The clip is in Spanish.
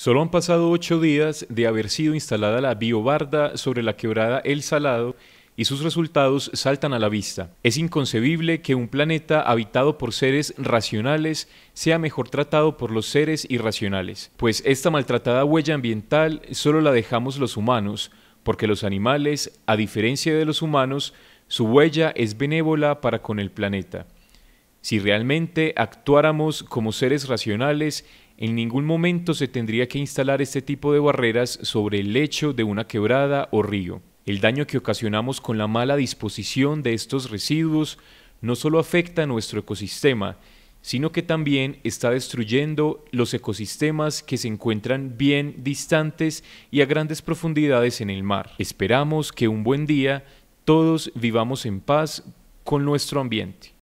Solo han pasado ocho días de haber sido instalada la biobarda sobre la quebrada El Salado y sus resultados saltan a la vista. Es inconcebible que un planeta habitado por seres racionales sea mejor tratado por los seres irracionales, pues esta maltratada huella ambiental solo la dejamos los humanos, porque los animales, a diferencia de los humanos, su huella es benévola para con el planeta. Si realmente actuáramos como seres racionales, en ningún momento se tendría que instalar este tipo de barreras sobre el lecho de una quebrada o río. El daño que ocasionamos con la mala disposición de estos residuos no solo afecta a nuestro ecosistema, sino que también está destruyendo los ecosistemas que se encuentran bien distantes y a grandes profundidades en el mar. Esperamos que un buen día todos vivamos en paz con nuestro ambiente.